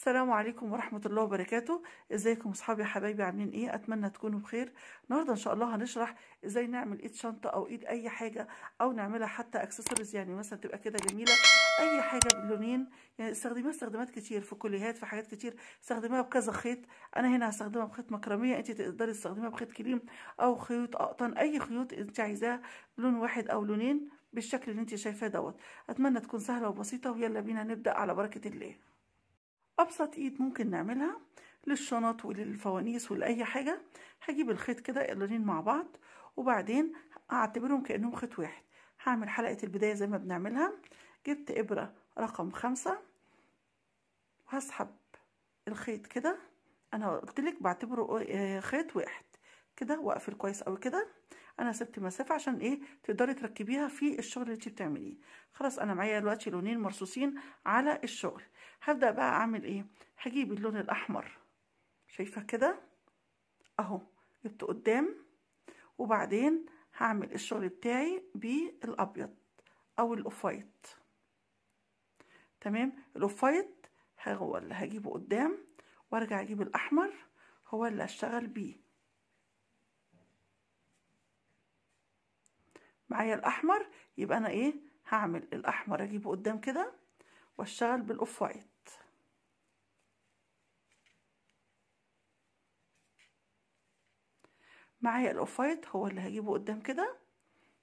السلام عليكم ورحمة الله وبركاته ازيكم اصحابي حبايبي عاملين ايه اتمنى تكونوا بخير النهاردة ان شاء الله هنشرح ازاي نعمل ايد شنطة او ايد اي حاجة او نعملها حتى اكسسوارز يعني مثلا تبقى كده جميلة اي حاجة باللونين يعني استخدميها استخدامات كتير في كليهات في حاجات كتير استخدميها بكذا خيط انا هنا هستخدمها بخيط مكرمية انت تقدري تستخدميها بخيط كريم او خيوط اقطن اي خيوط انت عايزاها بلون واحد او لونين بالشكل اللي انت شايفاه دوت اتمنى تكون سهلة وبسيطة ويلا بينا نبدأ على بركة الله ابسط ايد ممكن نعملها للشنط وللفوانيس ولاي حاجه هجيب الخيط كده قلالين مع بعض وبعدين اعتبرهم كانهم خيط واحد هعمل حلقه البدايه زي ما بنعملها جبت ابره رقم خمسة وهسحب الخيط كده انا قلت لك بعتبره آه، خيط واحد كده واقفل كويس قوي كده انا سبت مسافه عشان ايه تقدري تركبيها في الشغل اللي انت بتعمليه خلاص انا معايا دلوقتي لونين مرصوصين على الشغل هبدا بقى اعمل ايه هجيب اللون الاحمر شايفه كده اهو جبته قدام وبعدين هعمل الشغل بتاعي بالابيض او الاوف وايت تمام الاوف وايت هو اللي هجيبه قدام وارجع اجيب الاحمر هو اللي هشتغل بيه معايا الاحمر يبقى انا ايه هعمل الاحمر اجيبه قدام كده واشتغل بالاوف وايت معايا الاوف وايت هو اللي هجيبه قدام كده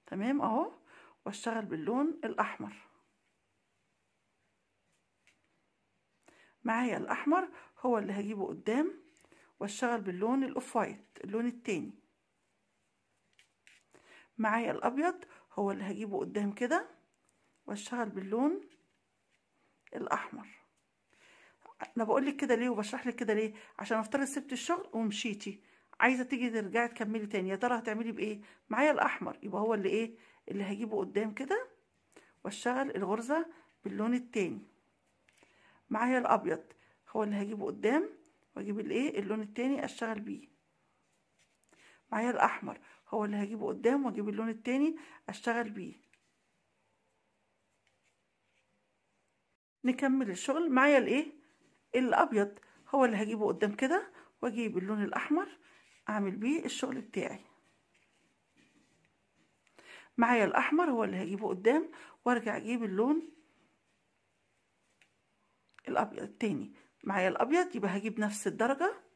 تمام اهو واشتغل باللون الاحمر معايا الاحمر هو اللي هجيبه قدام واشتغل باللون الاوف وايت اللون التاني معايا الابيض هو اللي هجيبه قدام كده واشتغل باللون الاحمر انا بقول لك كده ليه وبشرح لك كده ليه عشان افترض سبت الشغل ومشيتي عايزه تيجي ترجعي تكملي تاني يا ترى هتعملي بايه معايا الاحمر يبقى هو اللي ايه اللي هجيبه قدام كده واشتغل الغرزه باللون التاني معايا الابيض هو اللي هجيبه قدام واجيب الايه اللون التاني اشتغل بيه معايا الاحمر هو اللي هجيبه قدام واجيب اللون التاني اشتغل بيه نكمل الشغل معايا الايه الابيض هو اللي هجيبه قدام كده واجيب اللون الاحمر اعمل بيه الشغل بتاعي معايا الاحمر هو اللي هجيبه قدام وارجع اجيب اللون الابيض التاني معايا الابيض يبقى هجيب نفس الدرجه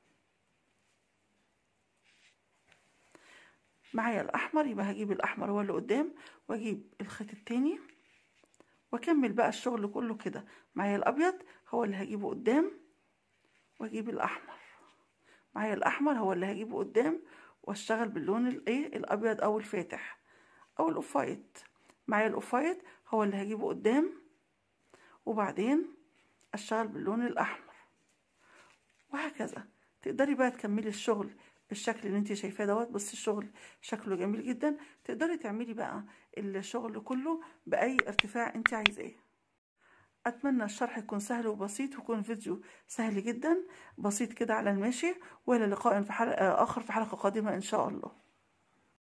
معايا الاحمر يبقى هجيب الاحمر هو اللي قدام واجيب الخيط التاني واكمل بقى الشغل كله كده معايا الابيض هو اللي هجيبه قدام واجيب الاحمر معايا الاحمر هو اللي هجيبه قدام واشتغل باللون الايه الابيض او الفاتح او الاوف وايت معايا الاوف وايت هو اللي هجيبه قدام وبعدين اشتغل باللون الاحمر وهكذا تقدري بقى تكملي الشغل بالشكل اللي انت شايفاه دوت بس الشغل شكله جميل جدا تقدري تعملي بقى الشغل كله باي ارتفاع انت عايزاه اتمنى الشرح يكون سهل وبسيط ويكون فيديو سهل جدا بسيط كده على الماشي والى لقاء في حلقه اخر في حلقه قادمه ان شاء الله